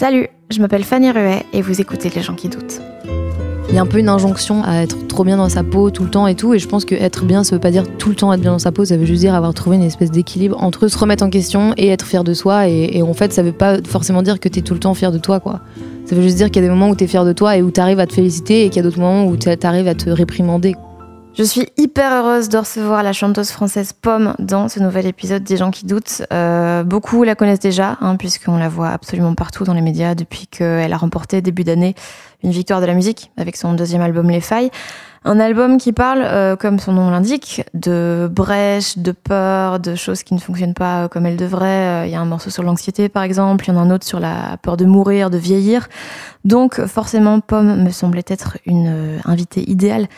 Salut, je m'appelle Fanny Ruet et vous écoutez Les gens qui doutent. Il y a un peu une injonction à être trop bien dans sa peau tout le temps et tout. Et je pense que être bien, ça veut pas dire tout le temps être bien dans sa peau. Ça veut juste dire avoir trouvé une espèce d'équilibre entre se remettre en question et être fier de soi. Et, en fait, ça veut pas forcément dire que t'es tout le temps fier de toi, quoi. Ça veut juste dire qu'il y a des moments où t'es fier de toi et où t'arrives à te féliciter et qu'il y a d'autres moments où t'arrives à te réprimander. Je suis hyper heureuse de recevoir la chanteuse française Pomme dans ce nouvel épisode des gens qui doutent. Euh, beaucoup la connaissent déjà, hein, puisqu'on la voit absolument partout dans les médias depuis qu'elle a remporté début d'année une victoire de la musique avec son deuxième album Les Failles. Un album qui parle, euh, comme son nom l'indique, de brèches, de peurs, de choses qui ne fonctionnent pas euh, comme elles devraient. Il y a un morceau sur l'anxiété par exemple, il y en a un autre sur la peur de mourir, de vieillir. Donc forcément, Pomme me semblait être une invitée idéale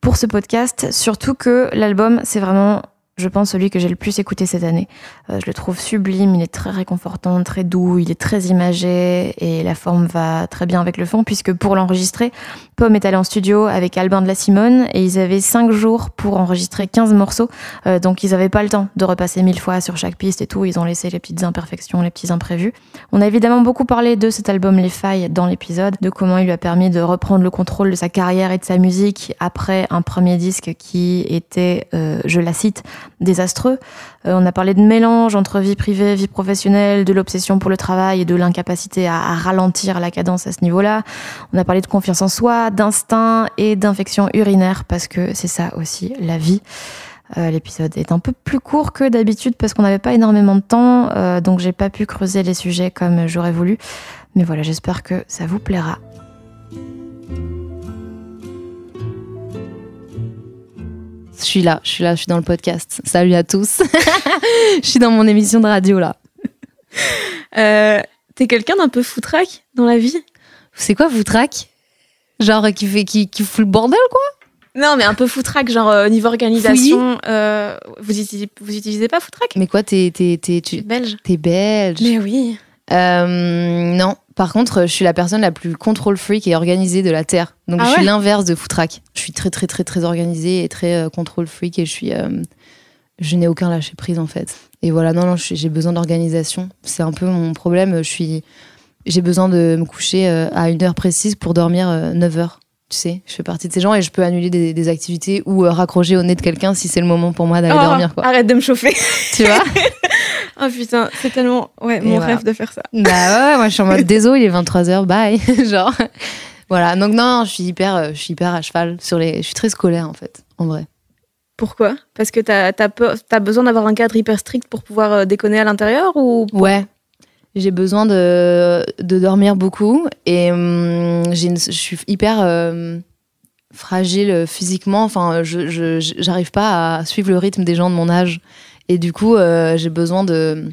pour ce podcast, surtout que l'album, c'est vraiment je pense, celui que j'ai le plus écouté cette année. Euh, je le trouve sublime, il est très réconfortant, très doux, il est très imagé et la forme va très bien avec le fond puisque pour l'enregistrer, Pomme est allé en studio avec Albin de la Simone et ils avaient 5 jours pour enregistrer 15 morceaux. Euh, donc ils n'avaient pas le temps de repasser mille fois sur chaque piste et tout. Ils ont laissé les petites imperfections, les petits imprévus. On a évidemment beaucoup parlé de cet album Les Failles dans l'épisode, de comment il lui a permis de reprendre le contrôle de sa carrière et de sa musique après un premier disque qui était, euh, je la cite, désastreux. Euh, on a parlé de mélange entre vie privée, vie professionnelle, de l'obsession pour le travail et de l'incapacité à, ralentir la cadence à ce niveau-là. On a parlé de confiance en soi, d'instinct et d'infection urinaire parce que c'est ça aussi la vie. Euh, l'épisode est un peu plus court que d'habitude parce qu'on n'avait pas énormément de temps, euh, donc j'ai pas pu creuser les sujets comme j'aurais voulu. Mais voilà, j'espère que ça vous plaira. Je suis là, je suis là, je suis dans le podcast. Salut à tous. je suis dans mon émission de radio là. Euh, t'es quelqu'un d'un peu foutraque dans la vie C'est quoi foutraque Genre euh, qui fait qui, fout le bordel quoi non, mais un peu foutraque, genre euh, au niveau organisation. vous, utilisez, vous utilisez pas foutraque Mais quoi, t'es belge T'es belge. Mais oui. non, par contre, euh, je suis la personne la plus control freak et organisée de la Terre. Donc, ah je suis l'inverse de Foutrac. Je suis très, très, très, très organisée et très control euh, contrôle freak et je suis. Euh, je n'ai aucun lâcher prise, en fait. Et voilà, non, non, j'ai besoin d'organisation. C'est un peu mon problème. Je suis. J'ai besoin de me coucher à une heure précise pour dormir 9 heures tu sais, je fais partie de ces gens et je peux annuler des, activités ou raccrocher au nez de quelqu'un si c'est le moment pour moi d'aller oh, dormir. Arrête de me chauffer. Tu vois oh putain, c'est tellement ouais, mon rêve de faire ça. Bah ouais, moi je suis en mode désolé, il est 23h, bye. Genre, voilà. Donc non, je suis hyper, euh, je suis hyper à cheval sur les. Je suis très scolaire en fait, en vrai. Pourquoi Parce que t'as as, besoin d'avoir un cadre hyper strict pour pouvoir euh, déconner à l'intérieur ou Ouais. J'ai besoin de, de, dormir beaucoup et hum, je suis hyper euh, fragile physiquement. Enfin, je j'arrive pas à suivre le rythme des gens de mon âge. Et du coup, euh, j'ai besoin de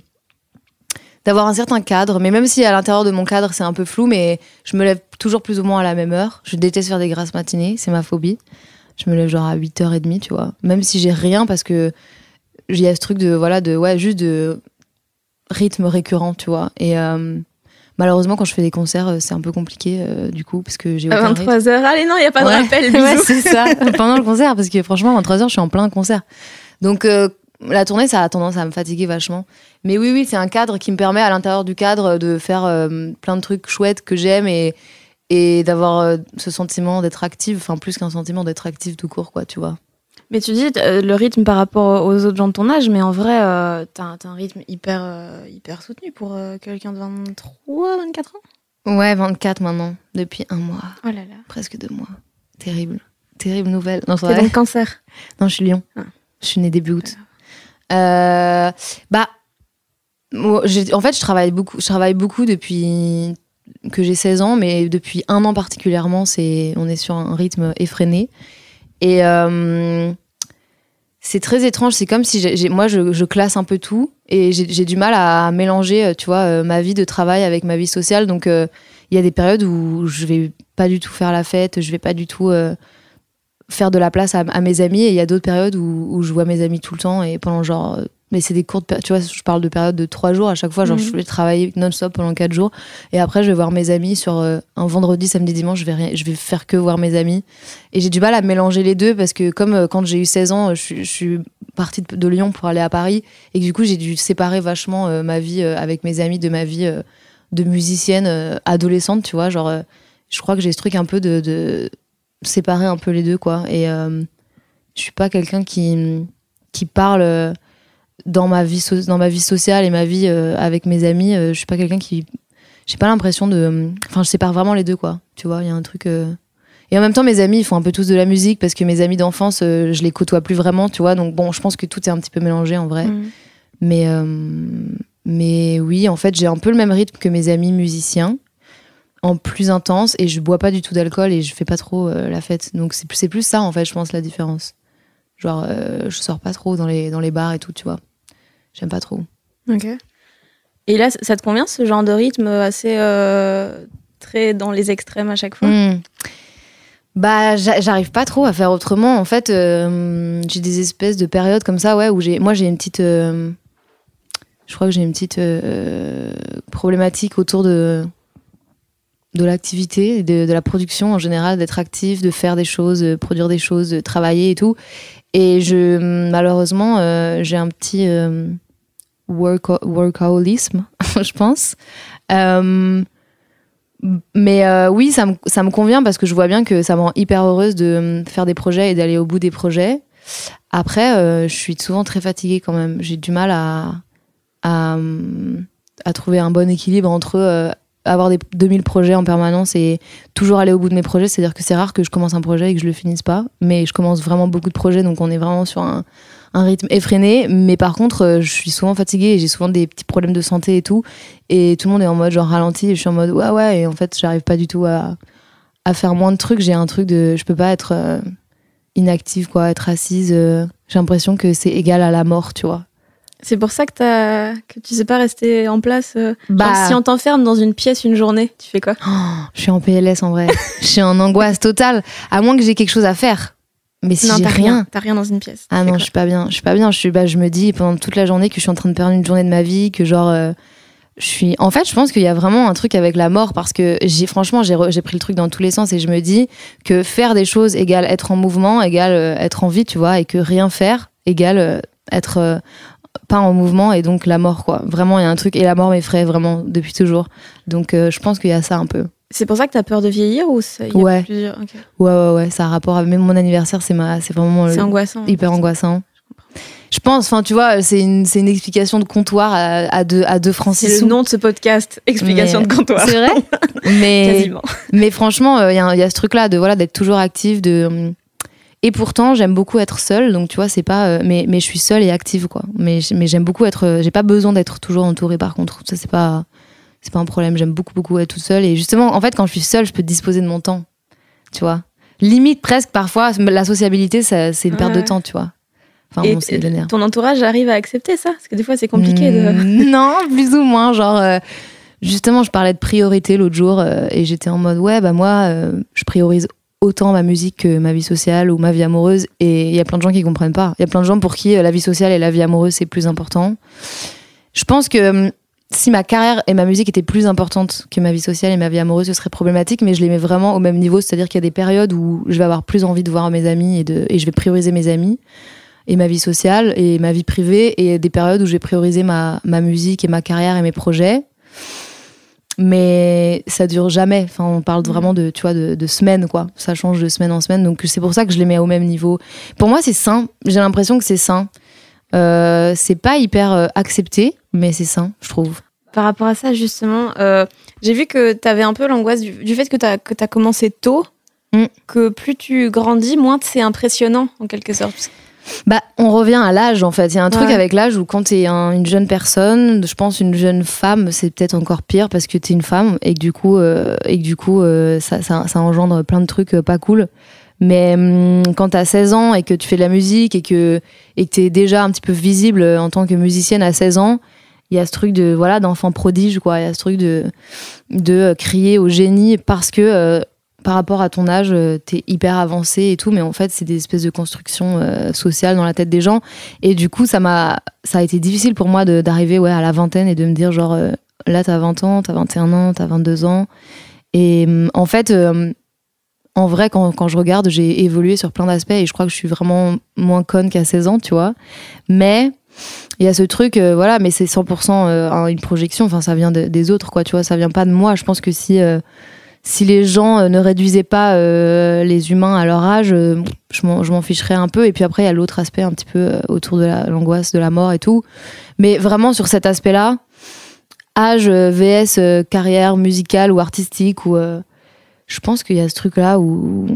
d'avoir un certain cadre. Mais même si à l'intérieur de mon cadre, c'est un peu flou, mais je me lève toujours plus ou moins à la même heure. Je déteste faire des grasses matinées, c'est ma phobie. Je me lève genre à 8h30, tu vois. Même si j'ai rien, parce que il y a ce truc de, voilà, de, ouais, juste de rythme récurrent, tu vois. Et euh, malheureusement, quand je fais des concerts, euh, c'est un peu compliqué, du coup, parce que j'ai. 23h, allez, non, il n'y a pas de rappel. ouais, c'est ça, pendant le concert, parce que franchement, 23h, je suis en plein concert. Donc, la tournée, ça a tendance à me fatiguer vachement. Mais oui, oui, c'est un cadre qui me permet, à l'intérieur du cadre, de faire euh, plein de trucs chouettes que j'aime et, d'avoir euh, ce sentiment d'être active, enfin, plus qu'un sentiment d'être active tout court, quoi, tu vois. Mais tu dis euh, le rythme par rapport aux autres gens de ton âge, mais en vrai, t'as un rythme hyper, hyper soutenu pour quelqu'un de 23, 24 ans Ouais, 24 maintenant, depuis un mois. Oh là là. Presque deux mois. Terrible. Terrible nouvelle. T'es dans le cancer Non, je suis Lyon. Ah. Je suis née début août. Euh, bah, moi, en fait, je travaille beaucoup. Je travaille beaucoup depuis que j'ai 16 ans, mais depuis un an particulièrement, c'est on est sur un rythme effréné et euh, c'est très étrange. C'est comme si moi, je, classe un peu tout et j'ai du mal à mélanger, tu vois, euh, ma vie de travail avec ma vie sociale. Donc, il y a des périodes où je vais pas du tout faire la fête, je vais pas du tout faire de la place à, mes amis. Et il y a d'autres périodes où, je vois mes amis tout le temps et pendant genre. Euh, mais c'est des courtes périodes. Tu vois, je parle de périodes de trois jours à chaque fois. Genre, mhm. je vais travailler non-stop pendant quatre jours. Et après, je vais voir mes amis sur euh, un vendredi, samedi, dimanche. Je vais, je vais faire que voir mes amis. Et j'ai du mal à mélanger les deux parce que, comme euh, quand j'ai eu 16 ans, je, suis partie de, Lyon pour aller à Paris. Et que, du coup, j'ai dû séparer vachement ma vie avec mes amis de ma vie de musicienne adolescente, tu vois. Genre, je crois que j'ai ce truc un peu de séparer un peu les deux, quoi. Et euh, je suis pas quelqu'un qui, qui parle euh, dans ma, vie dans ma vie sociale et ma vie euh, avec mes amis. je suis pas quelqu'un qui. J'ai pas l'impression de. Enfin, je sépare vraiment les deux, quoi. Tu vois, il y a un truc. Et en même temps, mes amis, ils font un peu tous de la musique parce que mes amis d'enfance, je les côtoie plus vraiment, tu vois. Donc bon, je pense que tout est un petit peu mélangé en vrai. Mm. Mais, mais oui, en fait, j'ai un peu le même rythme que mes amis musiciens plus intense et je bois pas du tout d'alcool et je fais pas trop euh, la fête. Donc c'est plus, plus ça en fait, je pense, la différence. Genre, euh, je sors pas trop dans les, dans les bars et tout, tu vois. J'aime pas trop. Ok. Et là, ça te convient ce genre de rythme euh, assez très dans les extrêmes à chaque fois hmm. Bah, j'arrive pas trop à faire autrement. En fait, j'ai des espèces de périodes comme ça, ouais, où j'ai, moi j'ai une petite je crois que j'ai une petite problématique autour de de l'activité, de, la production en général, d'être actif, de faire des choses, produire des choses, de travailler et tout. Et je, malheureusement, euh, j'ai un petit euh, workaholisme, je pense. Euh, mais oui, ça me, convient parce que je vois bien que ça me rend hyper heureuse de faire des projets et d'aller au bout des projets. Après, je suis souvent très fatiguée quand même. J'ai du mal à, à, trouver un bon équilibre entre avoir des 2000 projets en permanence et toujours aller au bout de mes projets. C'est-à-dire que c'est rare que je commence un projet et que je le finisse pas. Mais je commence vraiment beaucoup de projets, donc on est vraiment sur un, rythme effréné. Mais par contre, euh, je suis souvent fatiguée et j'ai souvent des petits problèmes de santé et tout. Et tout le monde est en mode genre ralenti. Et je suis en mode ouais, ouais. Et en fait, j'arrive pas du tout à, faire moins de trucs. J'ai un truc de. Je peux pas être euh, inactive, quoi, être assise. Euh. j'ai l'impression que c'est égal à la mort, tu vois. C'est pour ça que, as... que tu sais pas rester en place. Euh, bah. si on t'enferme dans une pièce une journée, tu fais quoi Je suis en PLS en vrai. je suis en angoisse totale, à moins que j'ai quelque chose à faire. Mais si j'ai rien, t'as rien dans une pièce. Ah non, je suis pas bien. Je suis pas bien. Bah, je me dis pendant toute la journée que je suis en train de perdre une journée de ma vie, que genre, euh, je suis. En fait, je pense qu'il y a vraiment un truc avec la mort parce que j'ai, franchement, j'ai, pris le truc dans tous les sens et je me dis que faire des choses égale être en mouvement, égale euh, être en vie, tu vois, et que rien faire égale être pas en mouvement et donc la mort quoi. Vraiment il y a un truc et la mort m'effraie vraiment depuis toujours. Donc euh, je pense qu'il y a ça un peu. C'est pour ça que tu as peur de vieillir ou ouais. ouais. ouais ça a rapport à même mon anniversaire c'est ma c'est vraiment c'est angoissant, hyper angoissant. Je pense, enfin, tu vois, c'est une, c'est une explication de comptoir à, deux, à deux Francis. C'est le nom de ce podcast, explication de comptoir. C'est vrai, mais, mais franchement, euh, il y, a ce truc-là de voilà d'être toujours actif, de hum, et pourtant, j'aime beaucoup être seule. Donc, tu vois, c'est pas. Euh, mais, mais je suis seule et active, quoi. Mais, mais j'aime beaucoup être. Euh, j'ai pas besoin d'être toujours entourée, par contre. Ça, c'est pas. C'est pas un problème. J'aime beaucoup, beaucoup être toute seule. Et justement, en fait, quand je suis seule, je peux disposer de mon temps. Tu vois Limite, presque, parfois, la sociabilité, c'est une perte de temps, tu vois. Enfin, et ton entourage arrive à accepter ça Parce que des fois, c'est compliqué de. Hmm, non, plus ou moins. Genre. Euh, justement, je parlais de priorité l'autre jour et j'étais en mode ouais, bah moi, je priorise autant ma musique que ma vie sociale ou ma vie amoureuse. Et il y a plein de gens qui comprennent pas. Il y a plein de gens pour qui euh, la vie sociale et la vie amoureuse, c'est plus important. Je pense que hum, si ma carrière et ma musique étaient plus importantes que ma vie sociale et ma vie amoureuse, ce serait problématique, mais je les mets vraiment au même niveau. C'est-à-dire qu'il y a des périodes où je vais avoir plus envie de voir mes amis et, de, et je vais prioriser mes amis et ma vie sociale et ma vie privée, et des périodes où je vais prioriser ma, ma musique et ma carrière et mes projets mais ça dure jamais. Enfin, on parle mm. vraiment de, tu de, de semaines, quoi. Ça change de semaine en semaine, donc c'est pour ça que je les mets au même niveau. Pour moi, c'est sain. J'ai l'impression que c'est sain. Euh, c'est pas hyper euh, accepté, mais c'est sain, je trouve. Par rapport à ça, justement, euh, j'ai vu que tu avais un peu l'angoisse du, fait que tu as, commencé tôt, mm. que plus tu grandis, moins c'est impressionnant, en quelque sorte. Bah, on revient à l'âge en fait. Il y a un truc avec l'âge où quand t'es une jeune personne, je pense une jeune femme, c'est peut-être encore pire parce que tu une femme et que du coup, euh, et que du coup euh, ça, engendre plein de trucs euh, pas cool. Mais hum, quand t'as 16 ans et que tu fais de la musique et que et que tu es déjà un petit peu visible en tant que musicienne à 16 ans, il y a ce truc de voilà d'enfant prodige quoi, il y a ce truc de de crier au génie parce que par rapport à ton âge, euh, tu es hyper avancé et tout, mais en fait, c'est des espèces de constructions euh, sociales dans la tête des gens. Et du coup, ça m'a, ça a été difficile pour moi d'arriver ouais, à la vingtaine et de me dire, genre, euh, là là, as 20 ans, as 21 ans, as 22 ans. Et mm, en fait, en vrai, quand, je regarde, j'ai évolué sur plein d'aspects et je crois que je suis vraiment moins conne qu'à 16 ans, tu vois. Mais il y a ce truc, voilà, mais c'est 100% une projection, enfin, ça vient des autres, quoi, tu vois, ça vient pas de moi. Je pense que si si les gens euh, ne réduisaient pas euh, les humains à leur âge, euh, je m'en ficherais un peu. Et puis après, il y a l'autre aspect un petit peu autour de l'angoisse de la mort et tout. Mais vraiment, sur cet aspect-là, âge, VS, carrière musicale ou artistique, ou, je pense qu'il y a ce truc-là où.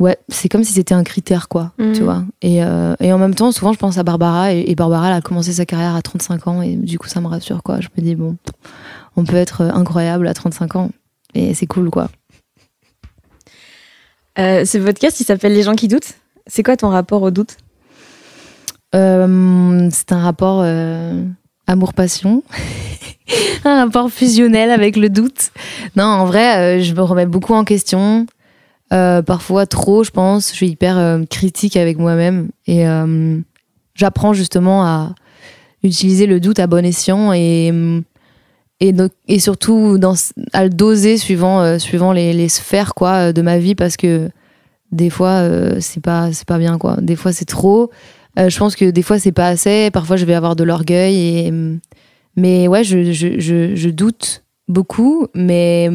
Ouais, c'est comme si c'était un critère, quoi, mhm. tu vois. Et, et, en même temps, souvent, je pense à Barbara. Et, et Barbara, elle a commencé sa carrière à 35 ans. Et du coup, ça me rassure, quoi. Je me dis, bon, on peut être incroyable à 35 ans et c'est cool, quoi. Euh, ce podcast, il s'appelle Les gens qui doutent. C'est quoi ton rapport au doute euh, C'est un rapport euh, amour-passion, un rapport fusionnel avec le doute. Non, en vrai, je me remets beaucoup en question. parfois trop, je pense. Je suis hyper critique avec moi-même et j'apprends justement à utiliser le doute à bon escient et et, donc, et surtout dans, à le doser suivant, euh, suivant les, sphères quoi, euh, de ma vie parce que des fois, euh, c'est pas, pas bien. quoi. Des fois, c'est trop. je pense que des fois, c'est pas assez. Parfois, je vais avoir de l'orgueil. Et... Mm, mais ouais, je, je, je, doute beaucoup, mais,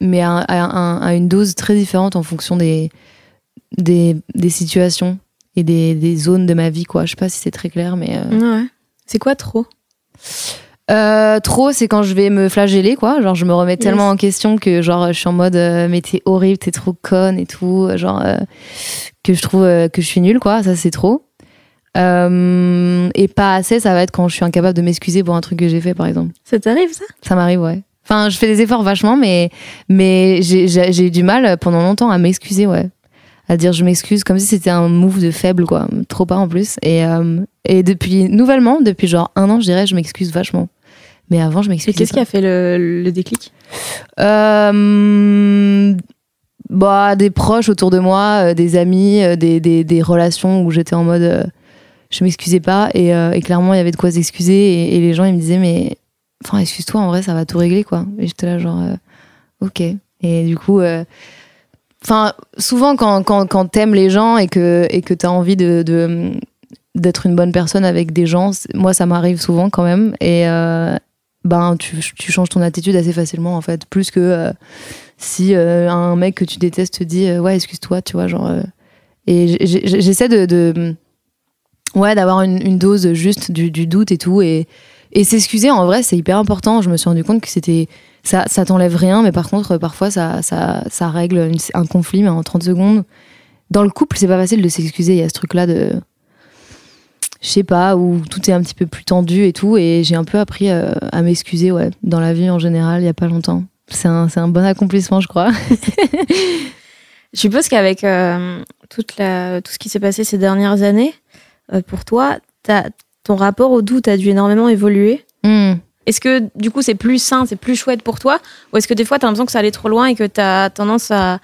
mais à, à, une dose très différente en fonction des, des, des situations et des, des, zones de ma vie. quoi. Je sais pas si c'est très clair, mais. Ouais. C'est quoi trop euh, trop, c'est quand je vais me flageller, quoi. Genre, je me remets tellement en question que, genre, je suis en mode, euh, mais t'es horrible, t'es trop conne et tout. Genre, euh, que je trouve que je suis nulle, quoi. Ça, c'est trop. et pas assez, ça va être quand je suis incapable de m'excuser pour un truc que j'ai fait, par exemple. Ça t'arrive, ça Ça m'arrive, ouais. Enfin, je fais des efforts vachement, mais, mais j'ai eu du mal pendant longtemps à m'excuser, ouais. À dire je m'excuse, comme si c'était un move de faible, quoi. Trop pas en plus. Et, et depuis, nouvellement, depuis genre un an, je dirais, je m'excuse vachement. Mais avant, je m'excuse. Qu'est-ce qui a fait le, déclic euh, bah, Des proches autour de moi, euh, des amis, euh, des, des, relations où j'étais en mode euh, je m'excusais pas. Et, clairement, il y avait de quoi s'excuser. Et, et, les gens, ils me disaient mais enfin, excuse-toi, en vrai, ça va tout régler. quoi. Et j'étais là, genre, ok. Et du coup. Enfin, souvent quand, quand, quand t'aimes les gens et que et que t'as envie de, d'être une bonne personne avec des gens. Moi, ça m'arrive souvent quand même. Et, ben tu, changes ton attitude assez facilement en fait plus que euh, si euh, un mec que tu détestes te dit euh, ouais excuse-toi tu vois genre et j'essaie de, ouais d'avoir une, dose juste du, doute et tout et, s'excuser en vrai c'est hyper important je me suis rendu compte que c'était ça ça t'enlève rien mais par contre parfois ça ça, règle un conflit mais en 30 secondes dans le couple c'est pas facile de s'excuser il y a ce truc là de je sais pas, où tout est un petit peu plus tendu et tout. Et j'ai un peu appris euh, à, m'excuser, ouais, dans la vie en général, il y a pas longtemps. C'est un, bon accomplissement, je crois. je suppose qu'avec euh, toute la, tout ce qui s'est passé ces dernières années, euh, pour toi, ton rapport au doute a dû énormément évoluer. Hmm. Est-ce que du coup c'est plus sain, c'est plus chouette pour toi Ou est-ce que des fois tu as l'impression que ça allait trop loin et que tu as tendance à,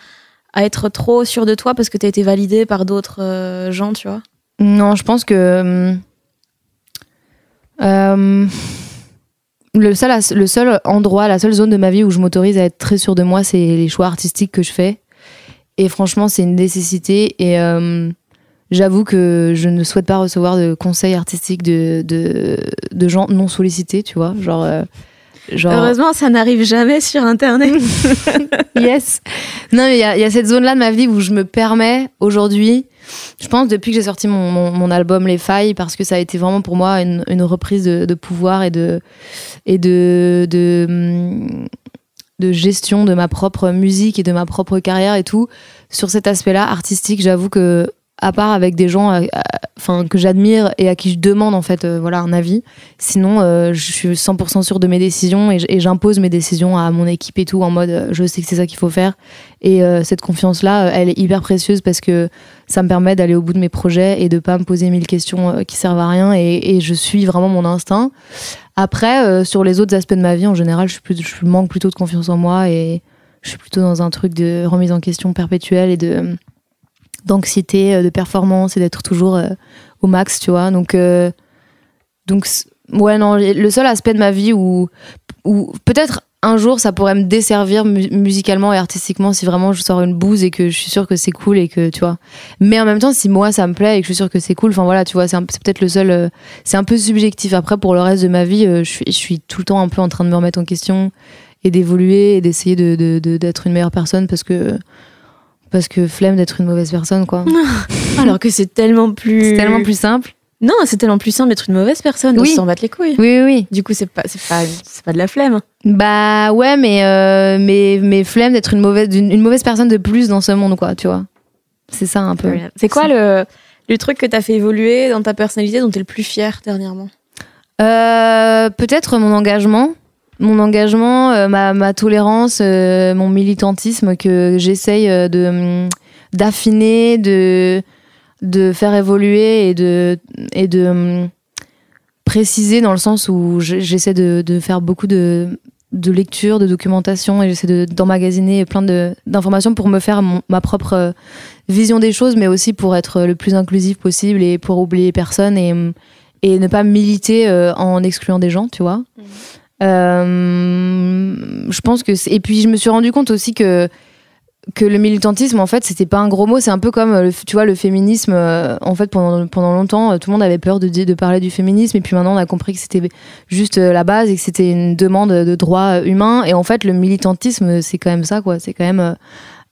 être trop sûr de toi parce que tu as été validé par d'autres gens, tu vois non, je pense que. Euh, euh, le, seul, endroit, la seule zone de ma vie où je m'autorise à être très sûre de moi, c'est les choix artistiques que je fais. Et franchement, c'est une nécessité. Et euh, j'avoue que je ne souhaite pas recevoir de conseils artistiques de, gens non sollicités, tu vois. Genre. Heureusement, ça n'arrive jamais sur Internet. yes. Non, mais il y, a cette zone-là de ma vie où je me permets aujourd'hui, je pense depuis que j'ai sorti mon, album Les Failles, parce que ça a été vraiment pour moi une, reprise de, pouvoir et de et de, mm, de gestion de ma propre musique et de ma propre carrière et tout. Sur cet aspect-là artistique, j'avoue que à part avec des gens euh, enfin que j'admire et à qui je demande en fait euh, voilà un avis sinon euh, je suis 100% sûre de mes décisions et j'impose mes décisions à mon équipe et tout en mode je sais que c'est ça qu'il faut faire et cette confiance là elle est hyper précieuse parce que ça me permet d'aller au bout de mes projets et de pas me poser mille questions qui servent à rien et, je suis vraiment mon instinct après sur les autres aspects de ma vie en général je, je manque plutôt de confiance en moi et je suis plutôt dans un truc de remise en question perpétuelle et de d'anxiété, euh, de performance et d'être toujours euh, au max, tu vois. Donc, euh, donc ouais, non, le seul aspect de ma vie où, où peut-être un jour ça pourrait me desservir musicalement et artistiquement si vraiment je sors une bouse et que je suis sûre que c'est cool et que tu vois. Mais en même temps, si moi ça me plaît et que je suis sûre que c'est cool, enfin voilà, tu vois, c'est peut-être le seul. c'est un peu subjectif. Après, pour le reste de ma vie, je, suis, tout le temps un peu en train de me remettre en question et d'évoluer et d'essayer d'être une meilleure personne parce que. Parce que flemme d'être une mauvaise personne, quoi. Alors que c'est tellement plus. C'est tellement plus simple. Non, c'est tellement plus simple d'être une mauvaise personne, oui. on s'en battre les couilles. Oui, oui, oui. Du coup, c'est pas, c'est pas, pas de la flemme. Bah ouais, mais euh, mais, mais flemme d'être une mauvaise, mauvaise personne de plus dans ce monde, quoi, tu vois. C'est ça un peu. C'est quoi le, le truc que t'as fait évoluer dans ta personnalité dont t'es le plus fier dernièrement euh, Peut-être mon engagement mon engagement, euh, ma, tolérance, euh, mon militantisme que j'essaye euh, de mm, d'affiner, de de faire évoluer et de et de mm, préciser dans le sens où j'essaie de, faire beaucoup de de lecture, de documentation et j'essaie d'emmagasiner plein d'informations pour me faire ma propre vision des choses, mais aussi pour être le plus inclusif possible et pour oublier personne et, mm, et ne pas militer en excluant des gens, tu vois. Mmh. Euh, je pense que et puis je me suis rendu compte aussi que que le militantisme en fait c'était pas un gros mot c'est un peu comme euh, le, tu vois le féminisme euh, en fait pendant pendant longtemps tout le monde avait peur de de parler du féminisme et puis maintenant on a compris que c'était juste la base et que c'était une demande de droits humains et en fait le militantisme c'est quand même ça quoi c'est quand même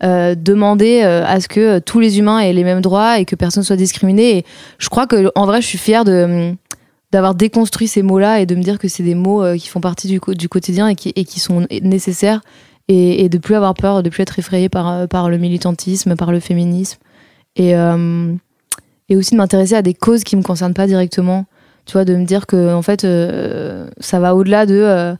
demander à ce que tous les humains aient les mêmes droits et que personne soit discriminé et je crois que en vrai je suis fière de hum, d'avoir déconstruit ces mots-là et de me dire que c'est des mots euh, qui font partie du, du quotidien et qui, sont nécessaires et, de plus avoir peur, de plus être effrayé par, euh, par le militantisme, par le féminisme et, euh, et aussi de m'intéresser à des causes qui ne me concernent pas directement. Tu vois, de me dire que en fait, ça va au-delà de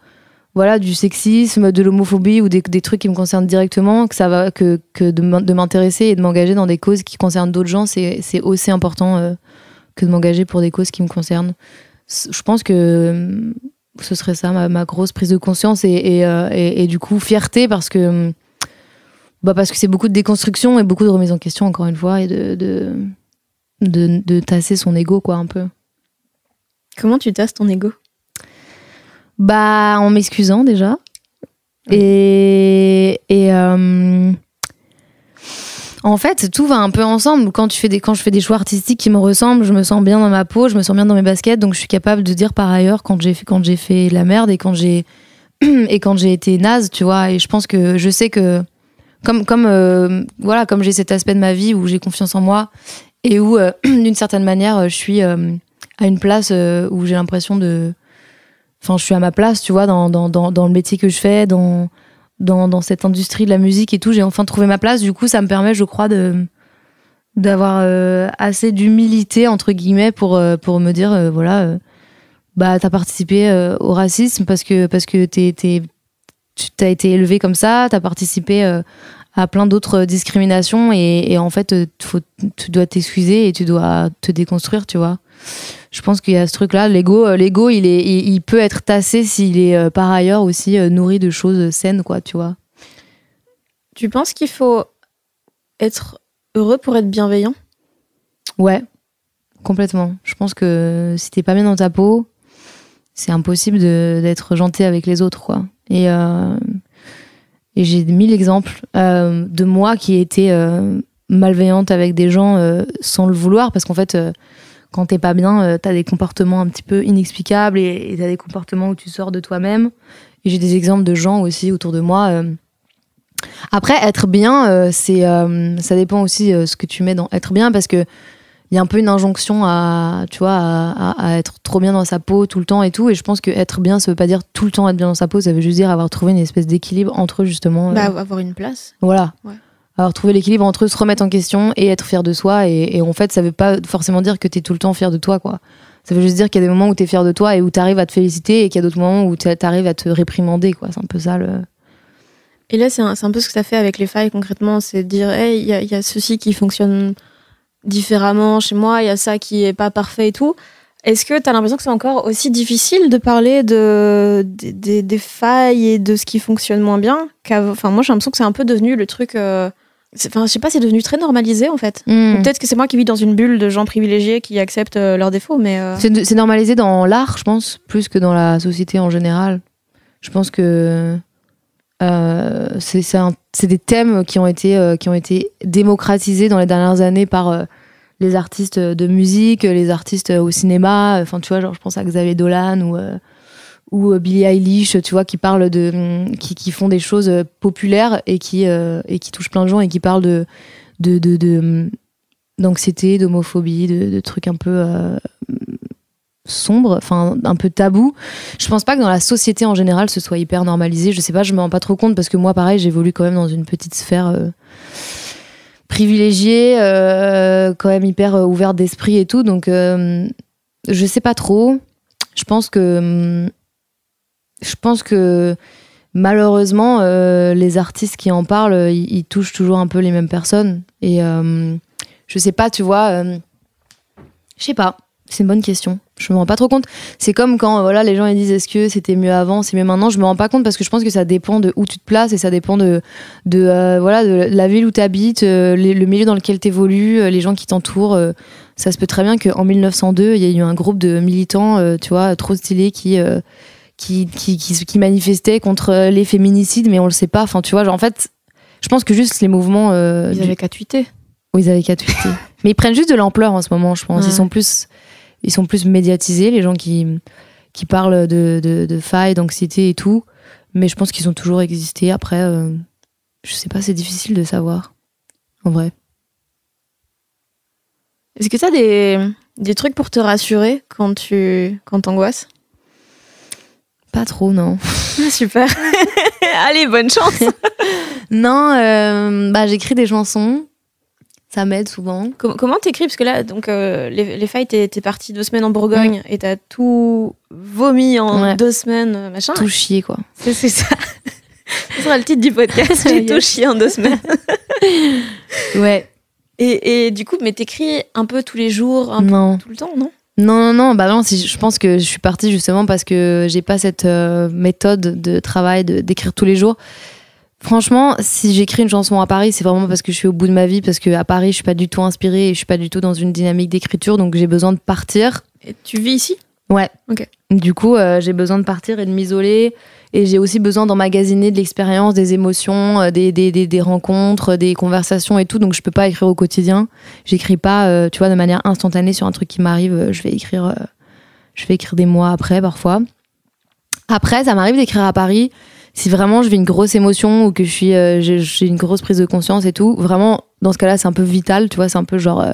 voilà du sexisme, de l'homophobie ou des, trucs qui me concernent directement, que ça va que, que de m'intéresser et de m'engager dans des causes qui concernent d'autres gens, c'est aussi important que de m'engager pour des causes qui me concernent. Je pense que mm, ce serait ça ma, grosse prise de conscience et, euh, du coup fierté parce que mm, bah parce que c'est beaucoup de déconstruction et beaucoup de remise en question encore une fois et de de, de, tasser son ego quoi un peu. Comment tu tasses ton ego Bah en m'excusant déjà et et euh, en fait, tout va un peu ensemble. Quand, tu fais quand je fais des choix artistiques qui me ressemblent, je me sens bien dans ma peau, je me sens bien dans mes baskets, donc je suis capable de dire par ailleurs quand j'ai fait, la merde et quand j'ai et quand j'ai été naze, tu vois. Et je pense que je sais que comme comme euh, voilà, comme j'ai cet aspect de ma vie où j'ai confiance en moi et où euh, d'une certaine manière je suis euh, à une place où j'ai l'impression de enfin je suis à ma place, tu vois, dans le métier que je fais, dans dans, cette industrie de la musique et tout. J'ai enfin trouvé ma place. Du coup, ça me permet, je crois, de d'avoir euh, assez d'humilité entre guillemets pour euh, pour me dire euh, voilà bah t'as participé au racisme parce que parce que t'es tu t'as été élevé comme ça t'as participé à plein d'autres discriminations et, et, en fait tu dois t'excuser et tu dois te déconstruire tu vois je pense qu'il y a ce truc-là. L'ego, euh, l'ego, il il, peut être tassé s'il est euh, par ailleurs aussi euh, nourri de choses saines, quoi, tu vois. Tu penses qu'il faut être heureux pour être bienveillant Ouais, complètement. Je pense que si t'es pas bien dans ta peau, c'est impossible d'être gentil avec les autres, quoi. Et, j'ai mille exemples de moi qui ai été malveillante avec des gens sans le vouloir, parce qu'en fait quand t'es pas bien, tu euh, t'as des comportements un petit peu inexplicables et t'as des comportements où tu sors de toi-même. Et j'ai des exemples de gens aussi autour de moi. Euh. Après, être bien, euh, c'est, ça dépend aussi ce que tu mets dans être bien parce que il y a un peu une injonction à, tu vois, à, être trop bien dans sa peau tout le temps et tout. Et je pense que être bien, ça veut pas dire tout le temps être bien dans sa peau. Ça veut juste dire avoir trouvé une espèce d'équilibre entre justement. Bah, avoir une place. Voilà. Ouais. Alors, trouver l'équilibre entre se remettre en question et être fier de soi. Et, en fait, ça veut pas forcément dire que tu es tout le temps fier de toi, quoi. Ça veut juste dire qu'il y a des moments où tu es fier de toi et où tu arrives à te féliciter et qu'il y a d'autres moments où tu arrives à te réprimander, quoi. C'est un peu ça le. Et là, c'est un, un, peu ce que ça fait avec les failles concrètement, c'est dire, hey, il y, a ceci qui fonctionne différemment chez moi, il y a ça qui est pas parfait et tout. Est-ce que tu as l'impression que c'est encore aussi difficile de parler de, des failles et de ce qui fonctionne moins bien Enfin, moi, j'ai l'impression que c'est un peu devenu le truc. Euh, Enfin, je sais pas, c'est devenu très normalisé en fait. Hmm. Peut-être que c'est moi qui vis dans une bulle de gens privilégiés qui acceptent euh, leurs défauts, mais. Euh, c'est normalisé dans l'art, je pense, plus que dans la société en général. Je pense que euh, c'est des thèmes qui ont, été, qui ont été démocratisés dans les dernières années par les artistes de musique, les artistes au cinéma. Enfin, tu vois, genre, je pense à Xavier Dolan ou ou euh, Billie Eilish, tu vois, qui parlent de, mm, qui, font des choses euh, populaires et qui euh, et qui touchent plein de gens et qui parlent de de, mm, d'anxiété, d'homophobie, de, trucs un peu mm, sombres, enfin un peu tabous. Je pense pas que dans la société en général ce soit hyper normalisé. Je sais pas, je me rends pas trop compte parce que moi, pareil, j'évolue quand même dans une petite sphère. privilégiée, quand même hyper ouverte d'esprit et tout, donc je sais pas trop. Je pense que je pense que malheureusement, euh, les artistes qui en parlent, euh, ils, touchent toujours un peu les mêmes personnes. Et euh, je sais pas, tu vois, euh, je sais pas. C'est une bonne question. Je me rends pas trop compte. C'est comme quand voilà les gens ils disent est-ce que c'était mieux avant, c'est mieux maintenant. Je me rends pas compte parce que je pense que ça dépend de où tu te places et ça dépend de voilà de la ville où tu habites, le milieu dans lequel tu évolues, les gens qui t'entourent. ça se peut très bien qu'en 1902 il y ait eu un groupe de militants, tu vois, trop stylés qui qui, qui, qui, qui manifestaient contre euh, les féminicides, mais on le sait pas. Enfin, tu vois, genre, en fait, je pense que juste les mouvements. Euh, ils avaient qu'à tweeter. ils avaient qu'à tweeter. mais ils prennent juste de l'ampleur en ce moment, je pense. Ils, sont plus, ils sont plus médiatisés, les gens qui, qui parlent de, de, failles, d'anxiété et tout. Mais je pense qu'ils ont toujours existé. Après, euh, je sais pas, c'est difficile de savoir. En vrai. Est-ce que ça des, des trucs pour te rassurer quand tu quand t'angoisses pas trop, non. Ah, super. Allez, bonne chance. non, euh, bah, j'écris des chansons. Ça m'aide souvent. comment t'écris Parce que là, donc, euh, les, les failles, t'es partie deux semaines en Bourgogne mm. et t'as tout vomi en deux semaines, euh, machin. Tout chier, quoi. C'est ça. Ce sera le titre du podcast. J'ai tout chier en deux semaines. ouais. Et, du coup, mais t'écris un peu tous les jours, un non. Peu tout le temps, non non, non, non, bah non, si je pense que je suis partie justement parce que j'ai pas cette euh, méthode de travail, d'écrire tous les jours. Franchement, si j'écris une chanson à Paris, c'est vraiment parce que je suis au bout de ma vie, parce qu'à Paris, je suis pas du tout inspirée et je suis pas du tout dans une dynamique d'écriture, donc j'ai besoin de partir. Et tu vis ici Ouais. Du coup, euh, j'ai besoin de partir et de m'isoler. Et j'ai aussi besoin d'emmagasiner de l'expérience, des émotions, euh, des, des, rencontres, des conversations et tout. Donc, je ne peux pas écrire au quotidien. J'écris pas, euh, tu vois, de manière instantanée sur un truc qui m'arrive. je vais écrire, je vais écrire des mois après, parfois. Après, ça m'arrive d'écrire à Paris. Si vraiment je vis une grosse émotion ou que je suis, j'ai une grosse prise de conscience et tout, vraiment, dans ce cas-là, c'est un peu vital, tu vois, c'est un peu genre,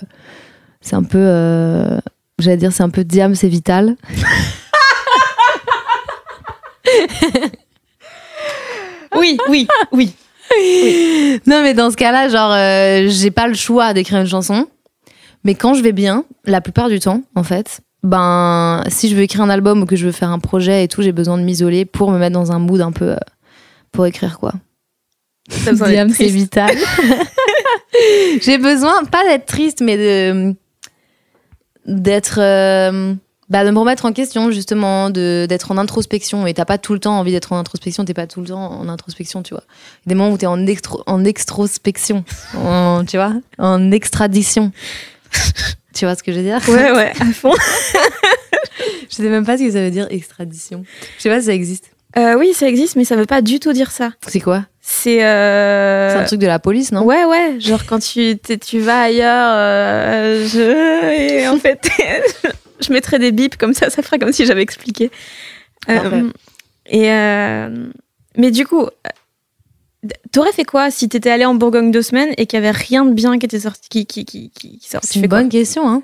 c'est un peu j'allais dire c'est un peu diam, c'est vital. oui, oui, oui, Non, mais dans ce cas-là, genre, euh, j'ai pas le choix d'écrire une chanson. Mais quand je vais bien, la plupart du temps, en fait, ben, si je veux écrire un album ou que je veux faire un projet et tout, j'ai besoin de m'isoler pour me mettre dans un mood un peu euh, pour écrire quoi. Diam, c'est vital. j'ai besoin, pas d'être triste, mais de d'être euh, bah, de me remettre en question justement de d'être en introspection et t'as pas tout le temps envie d'être en introspection t'es pas tout le temps en introspection tu vois des moments où t'es en en extrospection en, tu vois en extradition tu vois ce que je veux dire ouais ouais à fond je sais même pas ce que ça veut dire extradition je sais pas si ça existe euh, oui, ça existe, mais ça veut pas du tout dire ça. C'est quoi C'est euh... un truc de la police, non Ouais, ouais. Genre quand tu, tu vas ailleurs, euh, je... en fait, je mettrai des bips comme ça, ça fera comme si j'avais expliqué. Euh, et euh, mais du coup, euh, t'aurais fait quoi si t'étais allé en Bourgogne deux semaines et qu'il y avait rien de bien qui était sorti qui qui qui, qui C'est une bonne question, hein.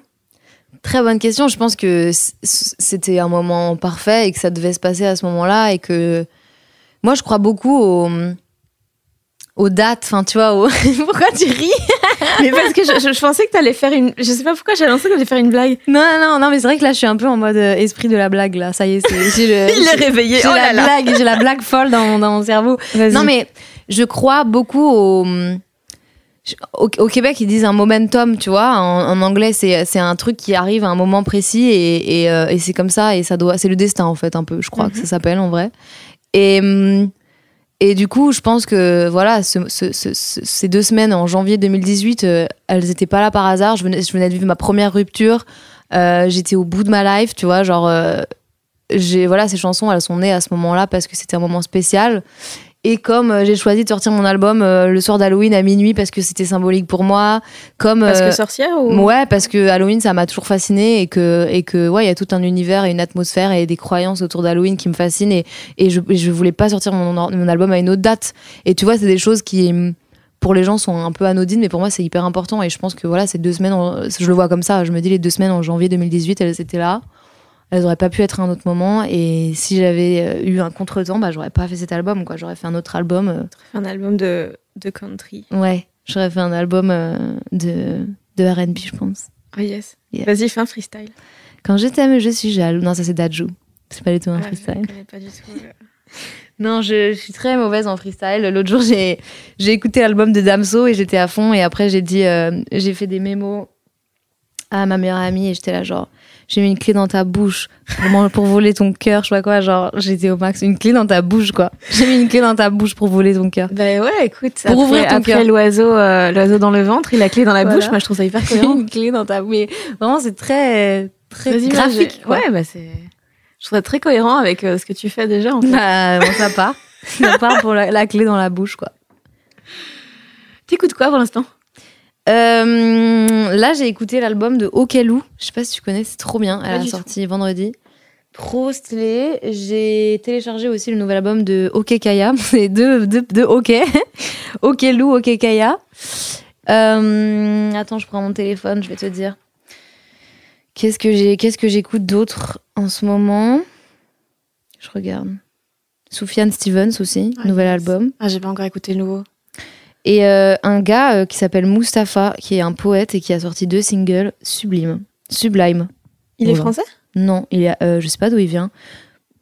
Très bonne question. Je pense que c'était un moment parfait et que ça devait se passer à ce moment-là et que moi je crois beaucoup mm, aux, dates. Enfin, tu vois, pourquoi tu ris Mais parce que je, pensais que tu allais faire une. Je sais pas pourquoi j'ai lancé que vais faire une blague. Non, non, non, mais c'est vrai que là je suis un peu en mode euh, esprit de la blague là. Ça y est, le, il est réveillé. J'ai oh la là blague, j'ai la blague folle dans mon, dans mon cerveau. Non, mais je crois beaucoup aux mm, au, Québec, ils disent un momentum, tu vois. En, anglais, c'est un truc qui arrive à un moment précis et, euh, et, c'est comme ça et ça doit. C'est le destin, en fait, un peu, je crois que ça mhm. s'appelle en vrai. Et. Mm, et du coup, je pense que voilà, ces deux semaines en janvier 2018, euh, elles n'étaient pas là par hasard. Je venais, je venais, de vivre ma première rupture. Euh, j'étais au bout de ma life, tu vois. Genre, j'ai voilà, ces chansons, elles sont nées à ce moment-là parce que c'était un moment spécial. Et comme euh, j'ai choisi de sortir mon album euh, le soir d'Halloween à minuit parce que c'était symbolique pour moi, comme parce que euh, sorcière ou ouais parce que Halloween ça m'a toujours fascinée et que et que ouais il y a tout un univers et une atmosphère et des croyances autour d'Halloween qui me fascinent et, je, je voulais pas sortir mon, mon album à une autre date. Et tu vois c'est des choses qui pour les gens sont un peu anodines, mais pour moi c'est hyper important. Et je pense que voilà, ces deux semaines, je le vois comme ça. Je me dis les deux semaines en janvier 2018, elles étaient là elles n'auraient pas pu être à un autre moment. Et si j'avais euh, eu un contretemps, bah, j'aurais pas fait cet album. Quoi. J'aurais fait un autre album. Euh. Un album de, country. Ouais, j'aurais fait un album euh, de, de RB, je pense. Oui, oh, yes. Vas-y, fais un freestyle. Quand à je suis jaloux. Non, ça c'est Dajou. C'est pas du tout un ah, freestyle. Je non, je, suis très mauvaise en freestyle. L'autre jour, j'ai, j'ai écouté l'album de Damso et j'étais à fond. Et après, j'ai dit, j'ai fait des mémos à ma meilleure amie et j'étais là genre j'ai mis une clé dans ta bouche pour, voler ton cœur, je sais pas quoi, genre j'étais au max, une clé dans ta bouche quoi. J'ai mis une clé dans ta bouche pour voler ton cœur. Ben ouais, écoute, pour ouvrir ton l'oiseau, euh, l'oiseau dans le ventre il la clé dans la bouche, moi je trouve ça hyper cohérent. une clé dans ta bouche, vraiment c'est très très graphique. Ouais, bah c'est, je trouve très cohérent avec euh, ce que tu fais déjà en fait. Bah ça part, ça part pour la, la clé dans la bouche quoi. T'écoutes quoi pour l'instant euh, là, j'ai écouté l'album de Lou Je sais pas si tu connais, c'est trop bien. Elle a sorti vendredi. Trop stylé. J'ai téléchargé aussi le nouvel album de Kaya. C'est deux, de deux Oké. Lou, Oké Kaya euh, attends, je prends mon téléphone, je vais te dire. Qu'est-ce que j'ai, quest que j'écoute d'autre en ce moment Je regarde. Soufiane Stevens aussi, ah, nouvel album. Ah, j'ai pas encore écouté le nouveau. Et euh, un gars euh, qui s'appelle Mustapha, qui est un poète et qui a sorti deux singles sublimes. Sublime. Il est français Non, il est, euh, je sais pas d'où il vient.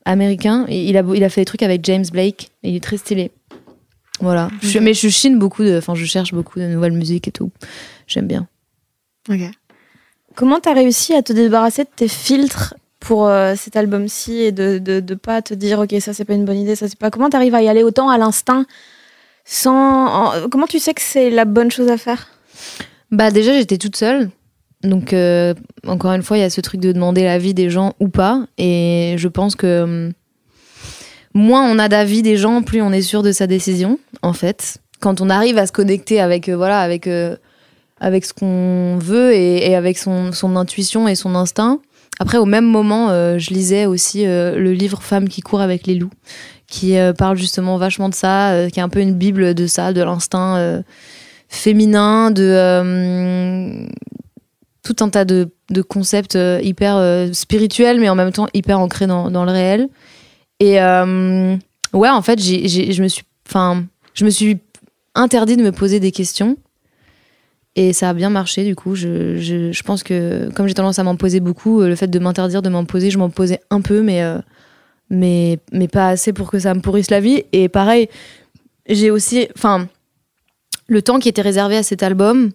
Américain. il, a, il a fait des trucs avec James Blake. Et il est très stylé. Voilà. Je, mais je chine beaucoup Enfin, je cherche beaucoup de nouvelles musiques et tout. J'aime bien. Ok. Comment t'as réussi à te débarrasser de tes filtres pour cet album-ci et de ne pas te dire, ok, ça c'est pas une bonne idée, ça c'est pas. Comment t'arrives à y aller autant à l'instinct euh, comment tu sais que c'est la bonne chose à faire Bah déjà j'étais toute seule. Donc euh, encore une fois, il y a ce truc de demander l'avis des gens ou pas. Et je pense que hum, moins on a d'avis des gens, plus on est sûr de sa décision, en fait. Quand on arrive à se connecter avec, euh, voilà, avec, avec ce qu'on veut et, avec son, intuition et son instinct. Après, au même moment, je lisais aussi le livre Femme qui court avec les loups qui euh, parle justement vachement de ça, euh, qui est un peu une bible de ça, de l'instinct euh, féminin, de tout un tas de, concepts hyper spirituels, mais en même temps hyper ancrés dans, le réel. Et ouais, en fait, je me suis, enfin, je me suis interdit de me poser des questions. Et ça a bien marché, du coup. Je, je, pense que, comme j'ai tendance à m'en poser beaucoup, le fait de m'interdire de m'en poser, je m'en posais un peu, mais mais, pas assez pour que ça me pourrisse la vie. Et pareil, j'ai aussi. Enfin, le temps qui était réservé à cet album,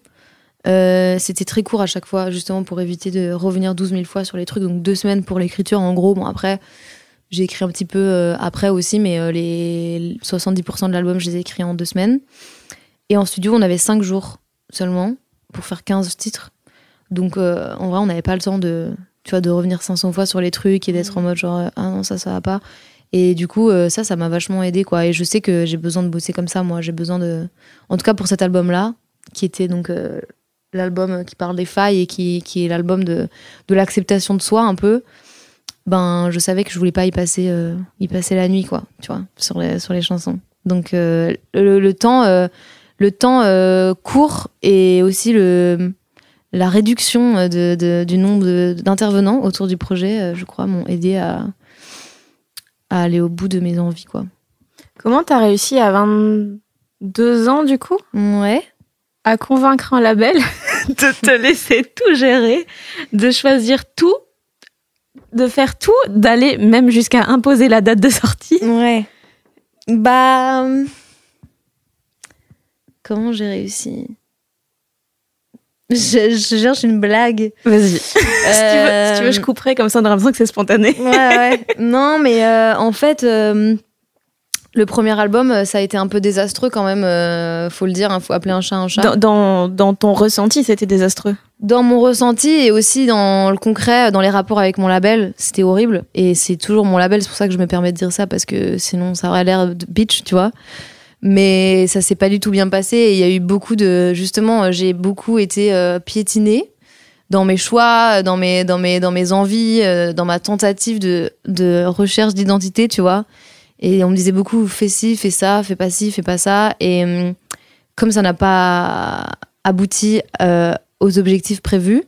euh, c'était très court à chaque fois, justement pour éviter de revenir 12 000 fois sur les trucs. Donc deux semaines pour l'écriture, en gros. Bon, après, j'ai écrit un petit peu euh, après aussi, mais euh, les 70% de l'album, je les ai écrits en deux semaines. Et en studio, on avait cinq jours seulement pour faire 15 titres. Donc en vrai, on n'avait pas le temps de, tu vois, de revenir 500 fois sur les trucs et d'être en mm. mode genre, euh, ah non, ça, ça va pas. Et du coup, euh, ça, ça m'a vachement aidé, quoi. Et je sais que j'ai besoin de bosser comme ça, moi. J'ai besoin de. En tout cas, pour cet album-là, qui était donc euh, l'album qui parle des failles et qui, qui est l'album de, de l'acceptation de soi, un peu. Ben, je savais que je voulais pas y passer, y passer la nuit, quoi, tu vois, sur les, sur les chansons. Donc, le, temps, le temps court et aussi le la réduction euh, du nombre d'intervenants autour du projet, euh, je crois, m'ont aidé à, aller au bout de mes envies. Quoi. Comment t'as réussi à 22 ans, du coup Ouais. À convaincre un label de te laisser tout gérer, de choisir tout, de faire tout, d'aller même jusqu'à imposer la date de sortie. Ouais. Bah. Hum, comment j'ai réussi je, cherche une blague. Vas-y. Euh, si, tu veux, je couperai comme ça, on aura l'impression que c'est spontané. ouais, ouais. Non, mais euh, en fait, euh, le premier album, ça a été un peu désastreux quand même, faut le dire, il hein, faut appeler un chat un chat. Dans, dans ton ressenti, c'était désastreux Dans mon ressenti et aussi dans le concret, dans les rapports avec mon label, c'était horrible. Et c'est toujours mon label, c'est pour ça que je me permets de dire ça, parce que sinon ça aurait l'air de bitch, tu vois mais ça s'est pas du tout bien passé et il y a eu beaucoup de justement euh, j'ai beaucoup été euh, piétinée dans mes choix, euh, dans mes dans mes dans mes envies, dans ma tentative de de recherche d'identité, tu vois. Et on me disait beaucoup fais ci, fais ça, fais pas ci, fais pas ça et hum, comme ça n'a pas abouti aux objectifs prévus,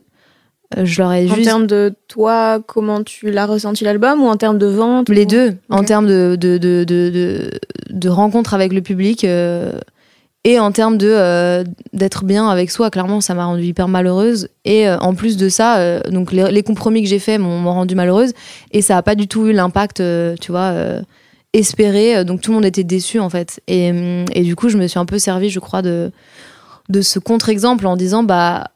euh, en termes de toi, comment tu l'as ressenti l'album ou en termes de vente Les deux. En termes de de, rencontre avec le public euh, et en termes de euh, d'être bien avec soi. Clairement, ça m'a rendue hyper malheureuse. Et en plus de ça, donc les, compromis que j'ai faits m'ont rendue malheureuse et ça n'a pas du tout eu l'impact, tu vois. espéré, donc tout le monde était déçu en fait. Et, du coup, je me suis un peu servie, je crois, de, de ce contre-exemple en disant bah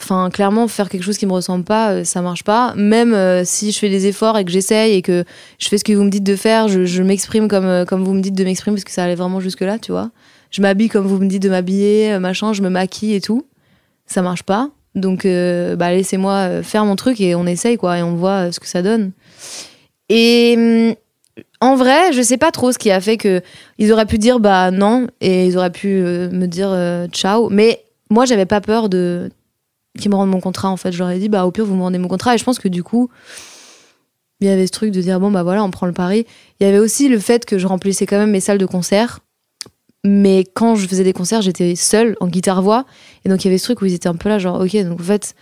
Enfin, clairement, faire quelque chose qui me ressemble pas, euh, ça marche pas. Même euh, si je fais des efforts et que j'essaye et que je fais ce que vous me dites de faire, je, m'exprime comme, euh, comme vous me dites de m'exprimer parce que ça allait vraiment jusque-là, tu vois. Je m'habille comme vous me dites de m'habiller, machin, je me maquille et tout. Ça marche pas. Donc, bah, laissez-moi faire mon truc et on essaye, quoi, et on voit ce que ça donne. Et mm, en vrai, je sais pas trop ce qui a fait que ils auraient pu dire bah non et ils auraient pu me dire ciao. Mais moi, j'avais pas peur de qui me rendent mon contrat, en fait. Je leur ai dit, bah, au pire, vous me rendez mon contrat. Et je pense que du coup, il y avait ce truc de dire, bon, bah voilà, on prend le pari. Il y avait aussi le fait que je remplissais quand même mes salles de concert. Mais quand je faisais des concerts, j'étais seule en guitare-voix. Et donc, il y avait ce truc où ils étaient un peu là, genre, ok, donc en fait,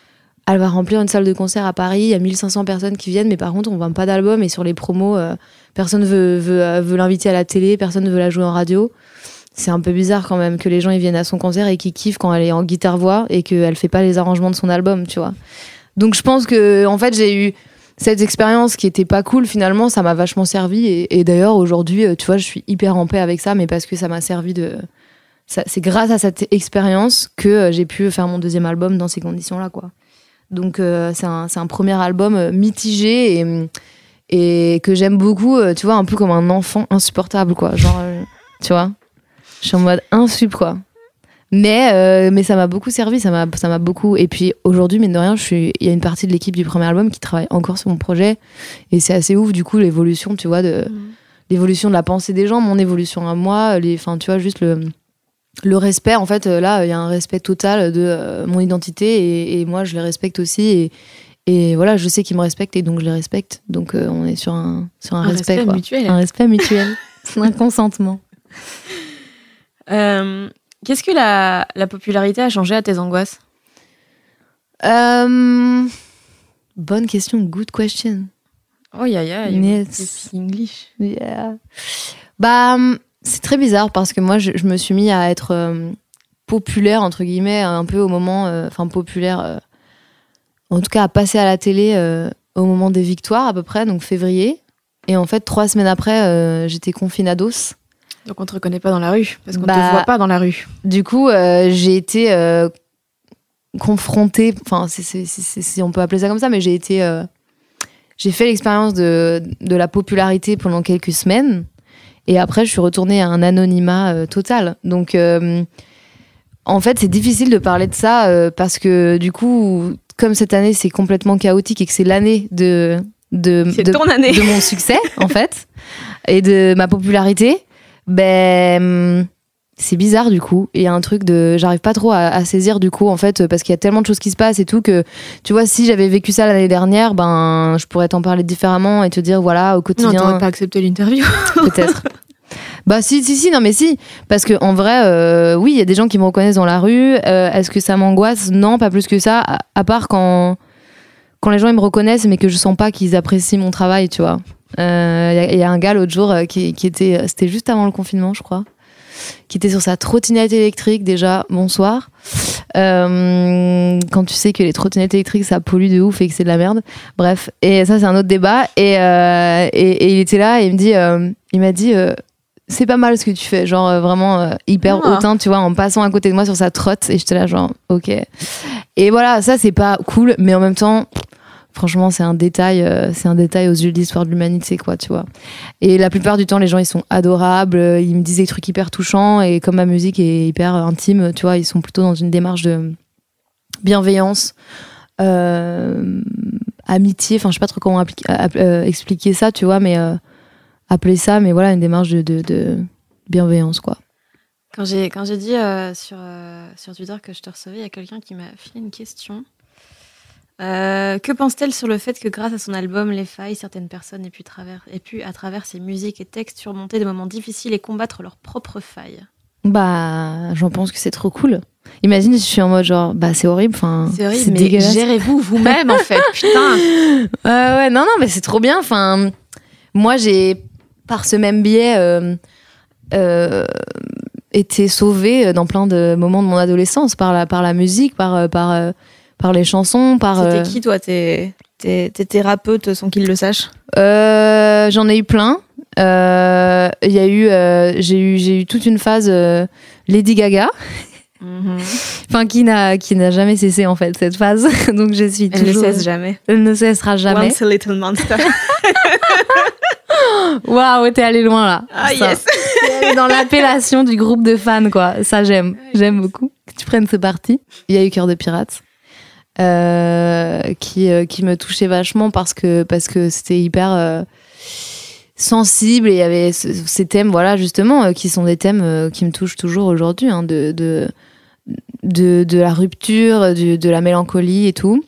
elle va remplir une salle de concert à Paris, il y a 1500 personnes qui viennent, mais par contre, on ne vend pas d'album. Et sur les promos, euh, personne veut, veut, euh, veut l'inviter à la télé, personne ne veut la jouer en radio c'est un peu bizarre quand même que les gens ils viennent à son concert et qu'ils kiffent quand elle est en guitare voix et qu'elle fait pas les arrangements de son album, tu vois. Donc je pense que en fait j'ai eu cette expérience qui était pas cool finalement, ça m'a vachement servi et, d'ailleurs aujourd'hui, euh, tu vois, je suis hyper en paix avec ça, mais parce que ça m'a servi de. C'est grâce à cette expérience que euh, j'ai pu faire mon deuxième album dans ces conditions-là, quoi. Donc euh, c'est un, un, premier album mitigé et, et que j'aime beaucoup, tu vois, un peu comme un enfant insupportable, quoi. Genre, tu vois. Je suis en mode insup, quoi. Mais, euh, mais ça m'a beaucoup servi, ça m'a, ça m'a beaucoup. Et puis aujourd'hui, mais de rien, je suis, il y a une partie de l'équipe du premier album qui travaille encore sur mon projet. Et c'est assez ouf, du coup, l'évolution, tu vois, de, mm. l'évolution de la pensée des gens, mon évolution à moi, les, enfin, tu vois, juste le, le respect. En fait, là, il y a un respect total de euh, mon identité et, moi, je les respecte aussi. Et, et voilà, je sais qu'ils me respectent et donc je les respecte. Donc euh, on est sur un, sur un, respect, quoi. Un respect mutuel. un consentement. Euh, qu'est-ce que la, popularité a changé à tes angoisses euh, Bonne question, good question. Oh yeah yeah, English. Yeah. Bah, hum, c'est très bizarre parce que moi, je, me suis mis à être hum, populaire entre guillemets un peu au moment, euh, enfin populaire, en tout cas à passer à la télé au moment des victoires à peu près, donc février. Et en fait, trois semaines après, j'étais confinados. Donc on te reconnaît pas dans la rue parce qu'on ne te bah, voit pas dans la rue. Du coup, euh, j'ai été euh, confrontée, enfin si on peut appeler ça comme ça, mais j'ai été, euh, j'ai fait l'expérience de, la popularité pendant quelques semaines et après je suis retournée à un anonymat total. Donc en fait c'est difficile de parler de ça parce que du coup comme cette année c'est complètement chaotique et que c'est l'année de de, de, mon succès en fait et de ma popularité ben c'est bizarre du coup. il y a un truc de. J'arrive pas trop à, saisir du coup, en fait, parce qu'il y a tellement de choses qui se passent et tout que, tu vois, si j'avais vécu ça l'année dernière, ben, je pourrais t'en parler différemment et te dire, voilà, au quotidien. Non, t'aurais pas accepté l'interview. Peut-être. Bah si, si, si, non mais si. Parce que en vrai, euh, oui, il y a des gens qui me reconnaissent dans la rue. Euh, est-ce que ça m'angoisse Non, pas plus que ça. À, part quand, quand les gens me reconnaissent mais que je sens pas qu'ils apprécient mon travail, tu vois. Il euh, y, a un gars l'autre jour euh, qui, était, euh, c'était juste avant le confinement, je crois, qui était sur sa trottinette électrique déjà. Bonsoir. quand tu sais que les trottinettes électriques ça pollue de ouf et que c'est de la merde. Bref, et ça c'est un autre débat. Et, il était là et il me dit, il m'a dit. c'est pas mal ce que tu fais, genre vraiment hyper ah. hautain, tu vois, en passant à côté de moi sur sa trotte, et j'étais là, genre, ok. Et voilà, ça c'est pas cool, mais en même temps, Franchement, c'est un détail, euh, c'est un détail aux yeux de l'histoire de l'humanité, quoi, tu vois. Et la plupart du temps, les gens, ils sont adorables, euh, ils me disent des trucs hyper touchants, et comme ma musique est hyper intime, tu vois, ils sont plutôt dans une démarche de bienveillance, euh, amitié, enfin, je sais pas trop comment expliquer ça, tu vois, mais appeler ça, mais voilà, une démarche de, bienveillance, quoi. Quand j'ai dit sur, sur Twitter que je te recevais, il y a quelqu'un qui m'a fait une question euh, que pense-t-elle sur le fait que grâce à son album Les Failles, certaines personnes aient pu, à travers ses musiques et textes, surmonter des moments difficiles et combattre leurs propres failles Bah, j'en pense que c'est trop cool. Imagine, je suis en mode genre, bah c'est horrible, enfin, c'est dégueulasse gérez-vous vous-même en fait, putain. ouais, non, non, mais c'est trop bien. Enfin, moi j'ai par ce même biais euh, euh, été sauvée dans plein de moments de mon adolescence par la par la musique, par par par les chansons, par. C'était euh, qui toi tes, tes, thérapeutes sans qu'ils le sachent euh, J'en ai eu plein. Euh, il y a eu, j'ai eu, j'ai eu toute une phase Lady Gaga. Mhm. Enfin, qui n'a, qui n'a jamais cessé en fait cette phase. Donc je suis toujours. Elle ne cesse jamais. Elle ne cessera jamais. Once a little monster. Waouh, t'es allé loin là. Ah yes. Dans l'appellation du groupe de fans quoi. Ça j'aime, j'aime beaucoup que tu prennes ce parti. Il y a eu cœur de Pirates. Euh, qui, euh, qui me touchait vachement parce que parce que c'était hyper euh, sensible et il y avait ces thèmes voilà justement qui sont des thèmes qui me touchent toujours aujourd'hui hein, de, de, de, la rupture de la mélancolie et tout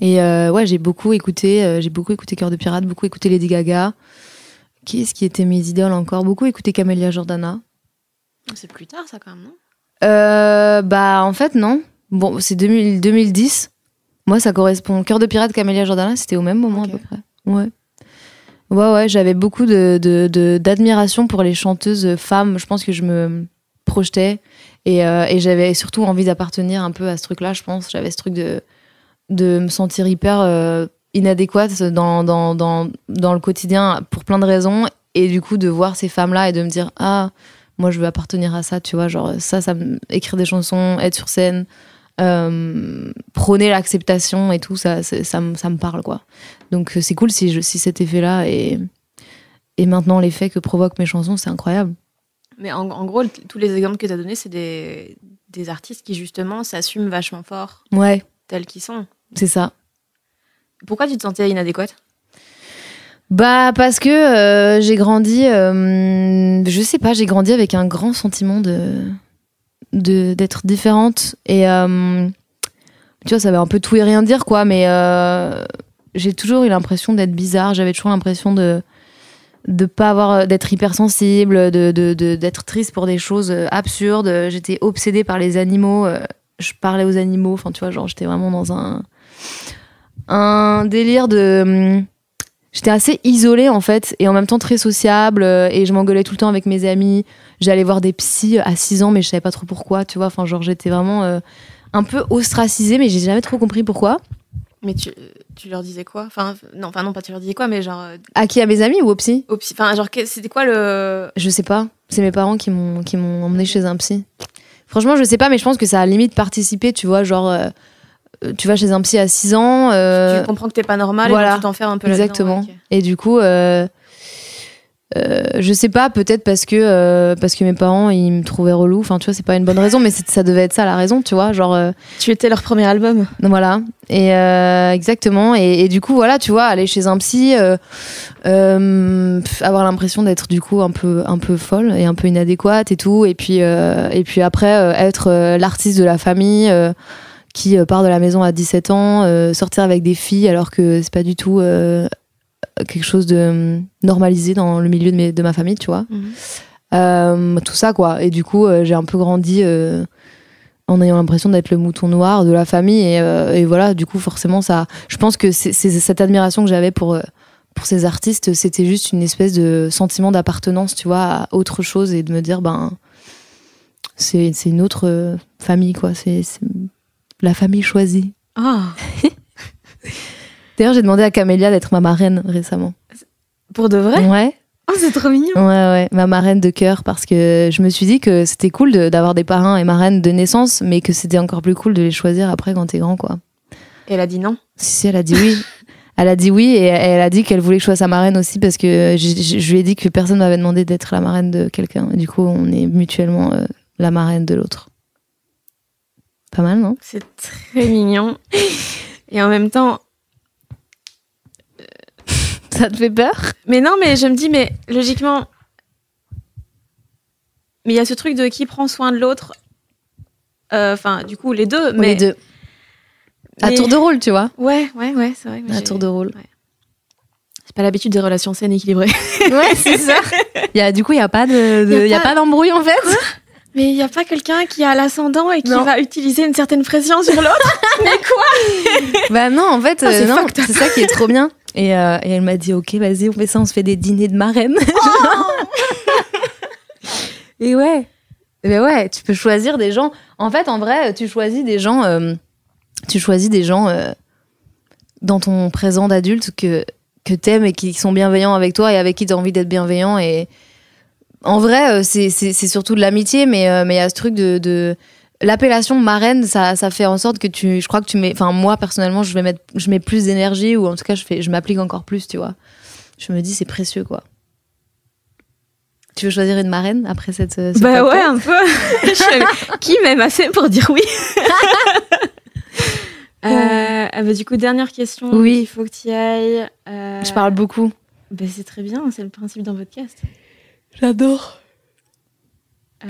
et ouais j'ai beaucoup écouté j'ai beaucoup écouté Cœur de pirate beaucoup écouté Lady Gaga qui est-ce qui était mes idoles encore beaucoup écouté Camélia Jordana c'est plus tard ça quand même non bah en fait non Bon, c'est 2010. Moi, ça correspond. Cœur de pirate, Camélia Jordana, c'était au même moment à peu près. Ouais. Ouais, ouais, j'avais beaucoup d'admiration de, de, pour les chanteuses femmes. Je pense que je me projetais euh, et, j'avais surtout envie d'appartenir un peu à ce truc-là, je pense. J'avais ce truc de, de me sentir hyper euh, inadéquate dans, le quotidien pour plein de raisons. Et du coup, de voir ces femmes-là et de me dire Ah, moi, je veux appartenir à ça, tu vois. Genre, ça, ça écrire des chansons, être sur scène, euh, prôner l'acceptation et tout, ça, ça, me, parle, quoi. Donc euh, c'est cool si, je, si cet effet-là et, maintenant l'effet que provoquent mes chansons, c'est incroyable. Mais en, gros, tous les exemples que tu as donnés, c'est des, artistes qui justement s'assument vachement fort. Ouais. Tels qu'ils sont. C'est ça. Pourquoi tu te sentais inadéquate bah parce que euh, j'ai grandi, euh, je sais pas, j'ai grandi avec un grand sentiment de, d'être différente. Et euh, tu vois, ça va un peu tout et rien dire, quoi, mais euh, j'ai toujours eu l'impression d'être bizarre. J'avais toujours l'impression de de pas avoir euh, d'être hypersensible de d'être triste pour des choses absurdes j'étais obsédée par les animaux je parlais aux animaux enfin tu vois genre j'étais vraiment dans un un délire de hum, j'étais assez isolée en fait et en même temps très sociable euh, et je m'engueulais tout le temps avec mes amis. J'allais voir des psys euh, à 6 ans mais je savais pas trop pourquoi, tu vois. Enfin genre j'étais vraiment euh, un peu ostracisée mais j'ai jamais trop compris pourquoi. Mais tu, tu leur disais quoi Enfin non, enfin non pas tu leur disais quoi mais genre À qui à mes amis ou aux psy au psy. Enfin genre c'était quoi le Je sais pas, c'est mes parents qui m'ont qui m'ont emmené chez un psy. Franchement, je sais pas mais je pense que ça a limite participé, tu vois, genre euh, tu vas chez un psy à 6 ans. Euh, tu comprends que t'es pas normal et tu tu fais un peu Exactement. Et du coup, euh, je sais pas, peut-être parce que parce que mes parents ils me trouvaient relou. Enfin, tu vois, c'est pas une bonne raison, mais ça devait être ça la raison, tu vois. Genre. tu étais leur premier album. Voilà. Et exactement. Et, du coup, voilà, tu vois, aller chez un psy, avoir l'impression d'être du coup un peu un peu folle et un peu inadéquate et tout. Et puis et puis après être l'artiste de la famille qui euh, part de la maison à 17 ans, euh, sortir avec des filles alors que c'est pas du tout euh, quelque chose de mm, normalisé dans le milieu de, de ma famille, tu vois. Mhm. tout ça, quoi. Et du coup, j'ai un peu grandi en ayant l'impression d'être le mouton noir de la famille. Et, voilà, du coup, forcément, ça. Je pense que cette admiration que j'avais pour, pour ces artistes, c'était juste une espèce de sentiment d'appartenance, tu vois, à autre chose et de me dire, ben, c'est une autre famille, quoi. C'est la famille choisie. Ah D'ailleurs, j'ai demandé à Camélia d'être ma marraine récemment. Pour de vrai Ouais. Oh, c'est trop mignon. Ouais, ouais, ma marraine de cœur, parce que je me suis dit que c'était cool d'avoir des parrains et marraines de naissance, mais que c'était encore plus cool de les choisir après quand t'es grand, quoi. elle a dit non Si, si, elle a dit oui. elle a dit oui et elle a dit qu'elle voulait que je sois sa marraine aussi parce que je, lui ai dit que personne m'avait demandé d'être la marraine de quelqu'un. Du coup, on est mutuellement euh, la marraine de l'autre. Pas mal, non C'est très mignon. Et en même temps. Ça te fait peur Mais non, mais je me dis, mais logiquement. Mais il y a ce truc de qui prend soin de l'autre. Euh, enfin, du coup, les deux. Oh, mais... Les deux. À tour de rôle, tu vois Ouais, ouais, ouais, c'est vrai. À tour de rôle. C'est pas l'habitude des relations saines équilibrées. Ouais, c'est ça. du coup, il n'y a pas de, pas d'embrouille en fait mais il n'y a pas quelqu'un qui a l'ascendant et qui va utiliser une certaine pression sur l'autre Mais quoi Bah non, en fait, oh, euh, c'est ça qui est trop bien. Euh, et, elle m'a dit, ok, vas-y, on fait ça, on se fait des dîners de marraine. Oh et ouais, mais ben ouais, tu peux choisir des gens. En fait, en vrai, tu choisis des gens, euh, tu choisis des gens dans ton présent d'adulte que que aimes et qui sont bienveillants avec toi et avec qui tu as envie d'être bienveillant et en vrai, euh, c'est surtout de l'amitié, euh, mais il y a ce truc de. L'appellation marraine, ça, fait en sorte que tu. Je crois que tu mets. Enfin, moi, personnellement, je, vais mettre, je mets plus d'énergie, ou en tout cas, je, je m'applique encore plus, tu vois. Je me dis, c'est précieux, quoi. Tu veux choisir une marraine après cette. bah ouais, un peu. Qui m'aime assez pour dire oui euh, ah bah, du coup, dernière question. Oui. Il faut que tu ailles. Je parle beaucoup. Bah c'est très bien, c'est le principe dans votre cast J'adore.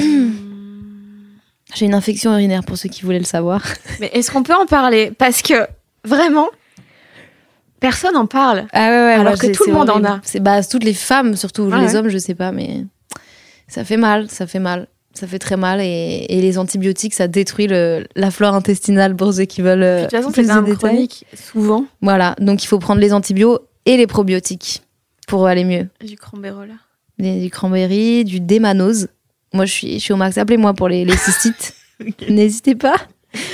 Euh, j'ai une infection urinaire pour ceux qui voulaient le savoir. Mais est-ce qu'on peut en parler Parce que vraiment, personne en parle. Ah alors que tout le monde en a. C'est bah, toutes les femmes, surtout les hommes, je sais pas, mais ça fait mal, ça fait mal. Ça fait très mal et, les antibiotiques, ça détruit le, la flore intestinale pour ceux qui veulent. Euh, de toute façon, c'est chronique, souvent. Voilà, donc il faut prendre les antibiotiques et les probiotiques pour aller mieux. Du là du cranberry, du démanose. Moi, je suis, au max. Appelez-moi pour les, cystites. N'hésitez pas.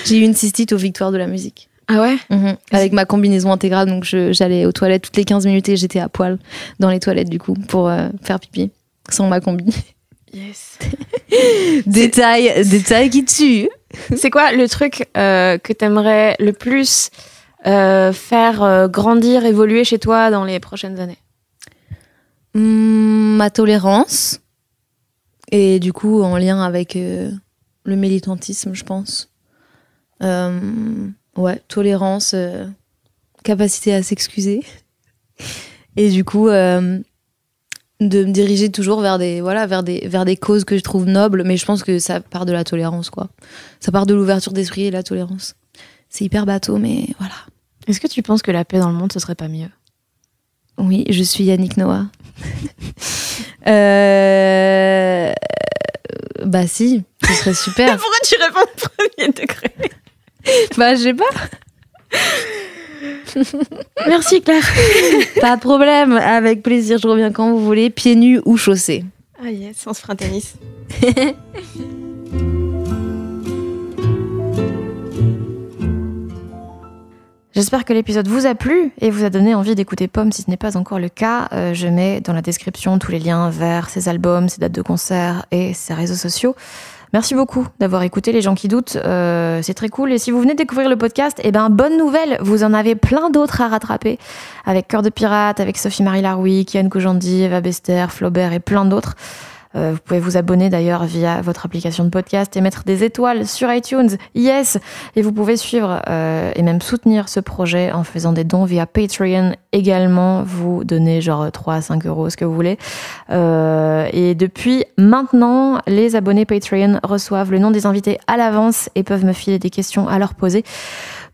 J'ai eu une cystite aux Victoires de la musique. Ah ouais mhm. Avec ma combinaison intégrale, donc j'allais aux toilettes toutes les 15 minutes et j'étais à poil dans les toilettes du coup pour euh, faire pipi sans ma combi. Yes. détail, détail qui tue. C'est quoi le truc euh, que t'aimerais le plus euh, faire grandir, évoluer chez toi dans les prochaines années Mm, ma tolérance. Et du coup, en lien avec euh, le militantisme, je pense. Euh, ouais, tolérance, euh, capacité à s'excuser. Et du coup, de me diriger toujours vers des, voilà, vers, des, vers des causes que je trouve nobles. Mais je pense que ça part de la tolérance, quoi. Ça part de l'ouverture d'esprit et la tolérance. C'est hyper bateau, mais voilà. Est-ce que tu penses que la paix dans le monde, ce serait pas mieux oui, je suis Yannick Noah. Euh, bah si, ce serait super. Pourquoi tu réponds premier degré Bah je sais pas. Merci Claire. pas de problème, avec plaisir, je reviens quand vous voulez, pieds nus ou chaussés. Ah yes, on se fera tennis. J'espère que l'épisode vous a plu et vous a donné envie d'écouter Pomme si ce n'est pas encore le cas. Euh, je mets dans la description tous les liens vers ses albums, ses dates de concert et ses réseaux sociaux. Merci beaucoup d'avoir écouté les gens qui doutent, euh, c'est très cool. Et si vous venez découvrir le podcast, eh ben bonne nouvelle, vous en avez plein d'autres à rattraper avec Cœur de pirate, avec Sophie Marie Laroui, Kian Koujandi, Eva Bester, Flaubert et plein d'autres. Euh, vous pouvez vous abonner d'ailleurs via votre application de podcast et mettre des étoiles sur iTunes. Yes Et vous pouvez suivre euh, et même soutenir ce projet en faisant des dons via Patreon également. Vous donnez genre 3 à 5 euros, ce que vous voulez. Euh, et depuis maintenant, les abonnés Patreon reçoivent le nom des invités à l'avance et peuvent me filer des questions à leur poser.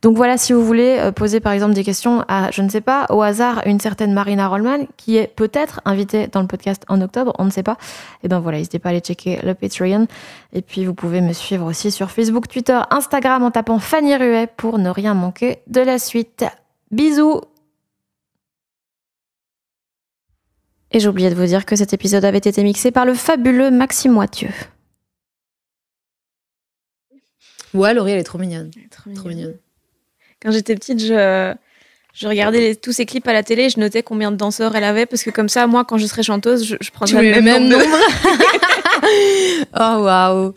Donc voilà, si vous voulez poser par exemple des questions à, je ne sais pas, au hasard, une certaine Marina Rollman, qui est peut-être invitée dans le podcast en octobre, on ne sait pas, et donc voilà, n'hésitez pas à aller checker le Patreon. Et puis vous pouvez me suivre aussi sur Facebook, Twitter, Instagram en tapant Fanny Ruet pour ne rien manquer de la suite. Bisous Et j'oubliais de vous dire que cet épisode avait été mixé par le fabuleux Maxime Wathieu. Ouais, Laurie, elle est est Trop mignonne. Quand j'étais petite, je je regardais tous ces clips à la télé et je notais combien de danseurs elle avait parce que comme ça, moi, quand je serais chanteuse, je, je prendrais le même, nombre. oh waouh